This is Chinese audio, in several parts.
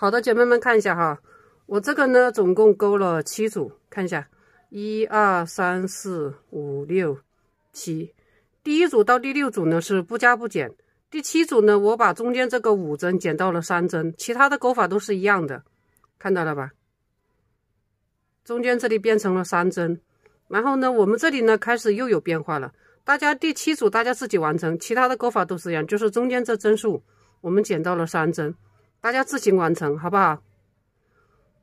好的，姐妹们看一下哈，我这个呢总共钩了七组，看一下，一、二、三、四、五、六、七。第一组到第六组呢是不加不减，第七组呢我把中间这个五针减到了三针，其他的钩法都是一样的，看到了吧？中间这里变成了三针，然后呢，我们这里呢开始又有变化了。大家第七组大家自己完成，其他的钩法都是一样就是中间这针数我们减到了三针。大家自行完成，好不好？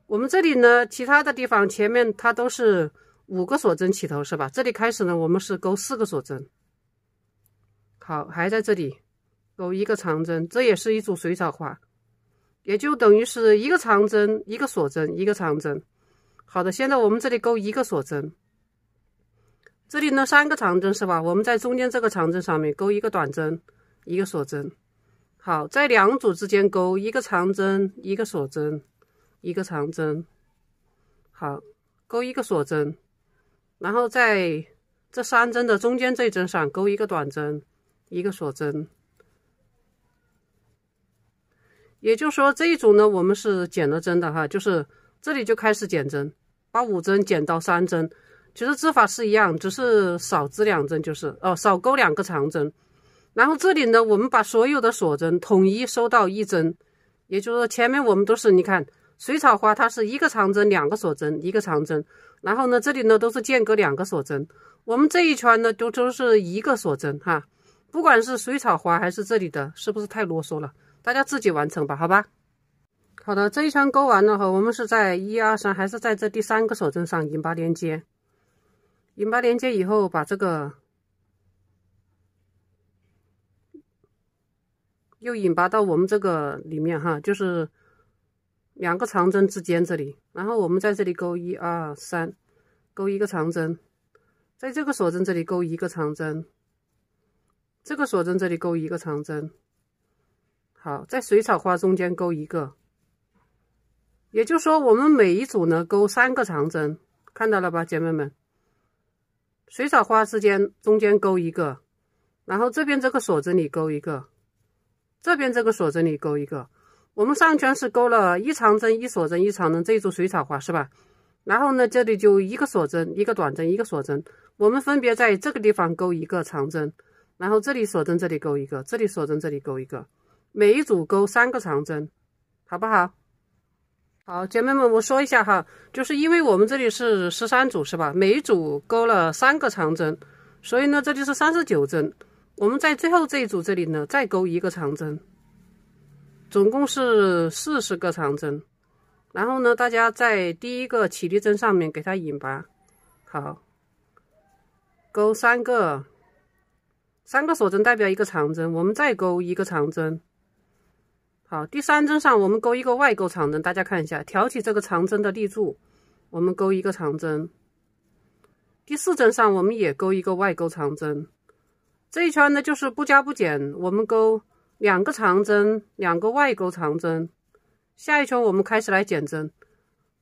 我们这里呢，其他的地方前面它都是五个锁针起头，是吧？这里开始呢，我们是勾四个锁针。好，还在这里，勾一个长针，这也是一组水草花，也就等于是一个长针、一个锁针、一个长针。好的，现在我们这里勾一个锁针，这里呢三个长针是吧？我们在中间这个长针上面勾一个短针，一个锁针。好，在两组之间钩一个长针，一个锁针，一个长针。好，钩一个锁针，然后在这三针的中间这针上钩一个短针，一个锁针。也就是说这一组呢，我们是减了针的哈，就是这里就开始减针，把五针减到三针。其实织法是一样，只是少织两针，就是哦，少钩两个长针。然后这里呢，我们把所有的锁针统一收到一针，也就是说前面我们都是，你看水草花，它是一个长针，两个锁针，一个长针，然后呢，这里呢都是间隔两个锁针，我们这一圈呢都都是一个锁针哈，不管是水草花还是这里的，是不是太啰嗦了？大家自己完成吧，好吧？好的，这一圈钩完了哈，我们是在一二三，还是在这第三个锁针上引拔连接？引拔连接以后，把这个。又引拔到我们这个里面哈，就是两个长针之间这里，然后我们在这里勾一二三，勾一个长针，在这个锁针这里勾一个长针，这个锁针这里勾一个长针，好，在水草花中间勾一个。也就是说，我们每一组呢勾三个长针，看到了吧，姐妹们？水草花之间中间勾一个，然后这边这个锁针里勾一个。这边这个锁针里勾一个。我们上圈是勾了一长针、一锁针、一长针这一组水草花，是吧？然后呢，这里就一个锁针、一个短针、一个锁针，我们分别在这个地方勾一个长针，然后这里锁针这里勾一个，这里锁针这里勾一个，每一组勾三个长针，好不好？好，姐妹们，我说一下哈，就是因为我们这里是十三组是吧？每一组勾了三个长针，所以呢，这就是三十九针。我们在最后这一组这里呢，再钩一个长针，总共是四十个长针。然后呢，大家在第一个起立针上面给它引拔，好，钩三个，三个锁针代表一个长针，我们再钩一个长针。好，第三针上我们钩一个外勾长针，大家看一下，挑起这个长针的立柱，我们钩一个长针。第四针上我们也钩一个外勾长针。这一圈呢，就是不加不减，我们钩两个长针，两个外钩长针。下一圈我们开始来减针，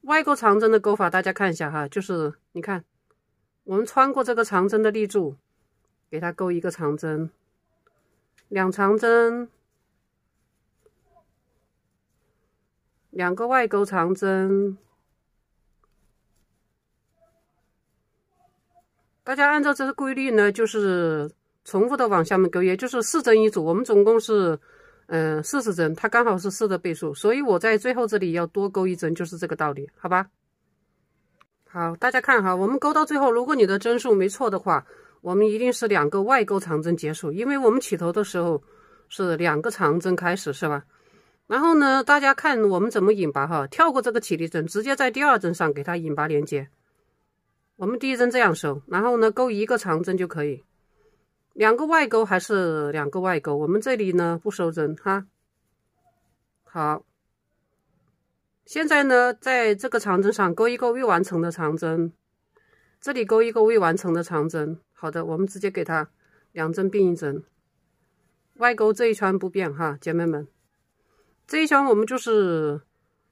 外钩长针的钩法，大家看一下哈，就是你看，我们穿过这个长针的立柱，给它钩一个长针，两长针，两个外钩长针。大家按照这个规律呢，就是。重复的往下面钩，也就是四针一组，我们总共是，嗯，四十针，它刚好是四的倍数，所以我在最后这里要多钩一针，就是这个道理，好吧？好，大家看哈，我们钩到最后，如果你的针数没错的话，我们一定是两个外钩长针结束，因为我们起头的时候是两个长针开始，是吧？然后呢，大家看我们怎么引拔哈，跳过这个起立针，直接在第二针上给它引拔连接。我们第一针这样收，然后呢，钩一个长针就可以。两个外钩还是两个外钩，我们这里呢不收针哈。好，现在呢在这个长针上钩一个未完成的长针，这里钩一个未完成的长针。好的，我们直接给它两针并一针，外钩这一圈不变哈，姐妹们，这一圈我们就是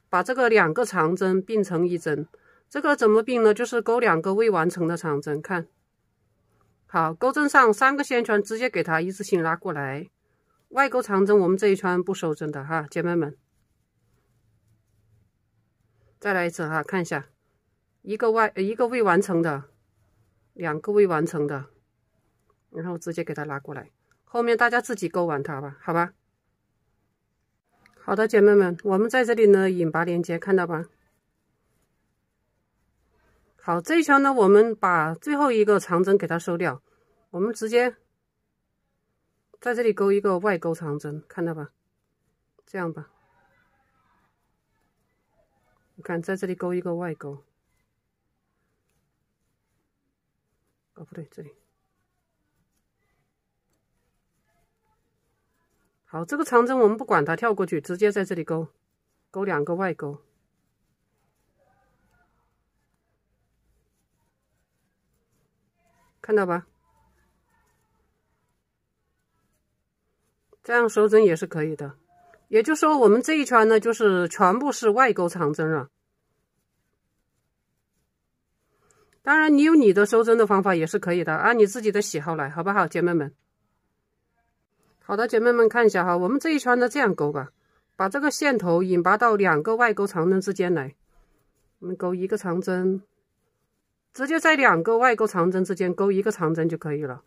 把这个两个长针并成一针，这个怎么并呢？就是钩两个未完成的长针，看。好，钩针上三个线圈，直接给它一次性拉过来。外钩长针，我们这一圈不收针的哈，姐妹们，再来一次哈，看一下，一个外，一个未完成的，两个未完成的，然后直接给它拉过来，后面大家自己钩完它吧，好吧。好的，姐妹们，我们在这里呢，引拔连接，看到吧？好，这一圈呢，我们把最后一个长针给它收掉，我们直接在这里勾一个外勾长针，看到吧？这样吧，你看在这里勾一个外勾。哦，不对，这里。好，这个长针我们不管它，跳过去，直接在这里勾，勾两个外勾。看到吧，这样收针也是可以的。也就是说，我们这一圈呢，就是全部是外钩长针了。当然，你有你的收针的方法也是可以的，按你自己的喜好来，好不好，姐妹们？好的，姐妹们，看一下哈，我们这一圈呢，这样勾吧，把这个线头引拔到两个外钩长针之间来，我们勾一个长针。直接在两个外钩长针之间勾一个长针就可以了，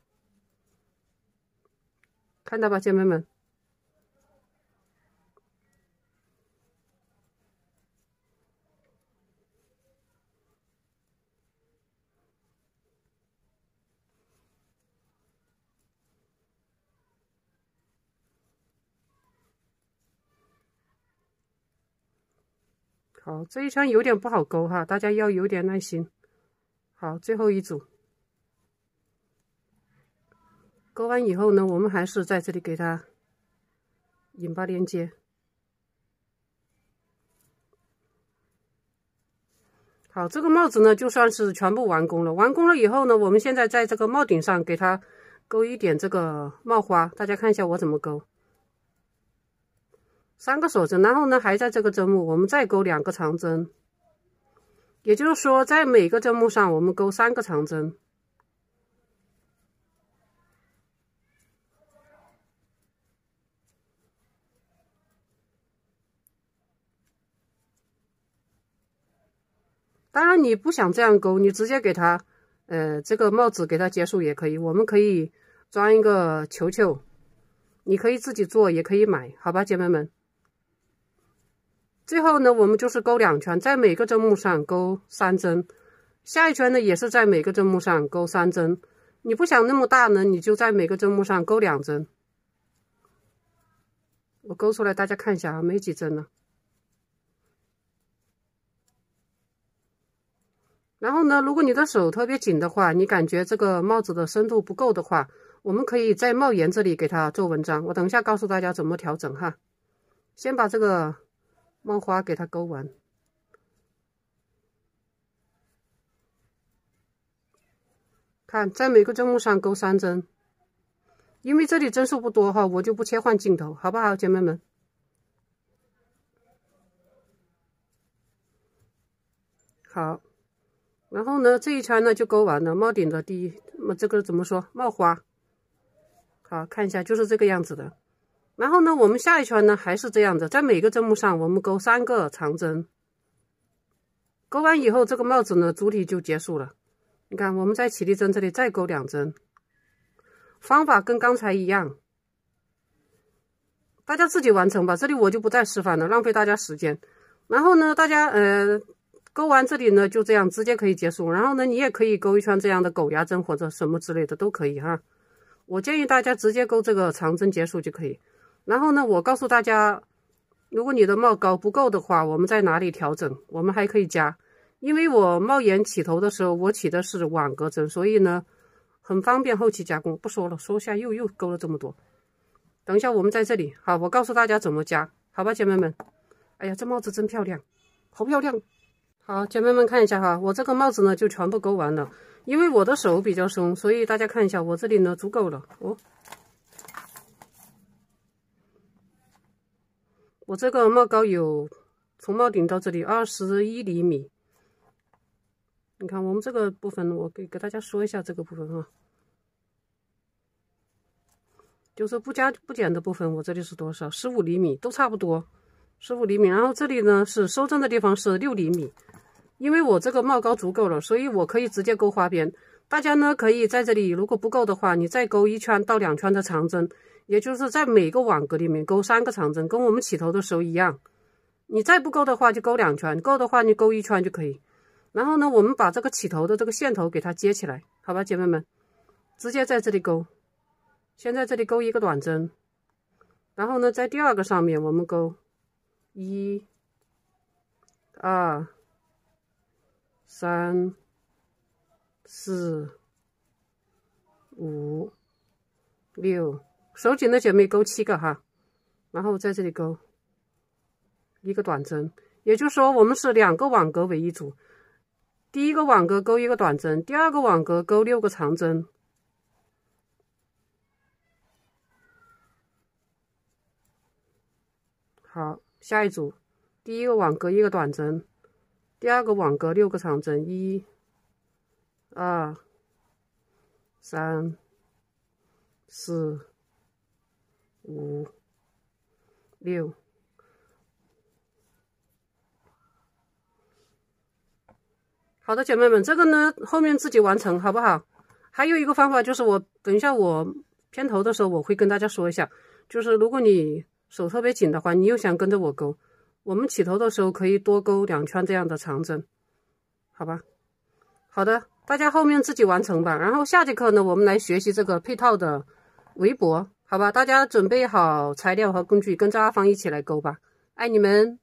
看到吧，姐妹们。好，这一圈有点不好勾哈，大家要有点耐心。好，最后一组，勾完以后呢，我们还是在这里给它引发连接。好，这个帽子呢，就算是全部完工了。完工了以后呢，我们现在在这个帽顶上给它勾一点这个帽花，大家看一下我怎么勾。三个锁针，然后呢，还在这个针目，我们再勾两个长针。也就是说，在每个针目上，我们钩三个长针。当然，你不想这样钩，你直接给它，呃，这个帽子给它结束也可以。我们可以装一个球球，你可以自己做，也可以买，好吧，姐妹们。最后呢，我们就是钩两圈，在每个针目上钩三针。下一圈呢，也是在每个针目上钩三针。你不想那么大呢，你就在每个针目上钩两针。我钩出来，大家看一下啊，没几针了。然后呢，如果你的手特别紧的话，你感觉这个帽子的深度不够的话，我们可以在帽檐这里给它做文章。我等一下告诉大家怎么调整哈。先把这个。帽花给它勾完，看在每个针目上勾三针，因为这里针数不多哈，我就不切换镜头，好不好，姐妹们？好，然后呢，这一圈呢就勾完了帽顶的第一，那这个怎么说？帽花，好看一下，就是这个样子的。然后呢，我们下一圈呢还是这样的，在每个针目上我们钩三个长针，钩完以后这个帽子呢主体就结束了。你看，我们在起立针这里再钩两针，方法跟刚才一样，大家自己完成吧。这里我就不再示范了，浪费大家时间。然后呢，大家呃钩完这里呢就这样直接可以结束。然后呢，你也可以钩一圈这样的狗牙针或者什么之类的都可以哈。我建议大家直接钩这个长针结束就可以。然后呢，我告诉大家，如果你的帽高不够的话，我们在哪里调整？我们还可以加，因为我帽檐起头的时候，我起的是网格针，所以呢，很方便后期加工。不说了，说下又又勾了这么多。等一下，我们在这里，好，我告诉大家怎么加，好吧，姐妹们。哎呀，这帽子真漂亮，好漂亮。好，姐妹们看一下哈，我这个帽子呢就全部勾完了，因为我的手比较松，所以大家看一下，我这里呢足够了哦。我这个帽高有从帽顶到这里二十一厘米。你看我们这个部分，我给给大家说一下这个部分哈，就是不加不减的部分，我这里是多少？十五厘米，都差不多，十五厘米。然后这里呢是收针的地方，是六厘米。因为我这个帽高足够了，所以我可以直接勾花边。大家呢可以在这里，如果不够的话，你再勾一圈到两圈的长针。也就是在每个网格里面钩三个长针，跟我们起头的时候一样。你再不够的话就钩两圈，够的话你钩一圈就可以。然后呢，我们把这个起头的这个线头给它接起来，好吧，姐妹们，直接在这里钩。先在这里钩一个短针，然后呢，在第二个上面我们钩一、二、三、四、五、六。手紧的姐妹钩七个哈，然后在这里钩一个短针，也就是说我们是两个网格为一组，第一个网格钩一个短针，第二个网格钩六个长针。好，下一组，第一个网格一个短针，第二个网格六个长针，一、二、三、四。五、六，好的，姐妹们，这个呢后面自己完成好不好？还有一个方法就是我等一下我片头的时候我会跟大家说一下，就是如果你手特别紧的话，你又想跟着我钩，我们起头的时候可以多钩两圈这样的长针，好吧？好的，大家后面自己完成吧。然后下节课呢，我们来学习这个配套的围脖。好吧，大家准备好材料和工具，跟着阿芳一起来勾吧，爱你们。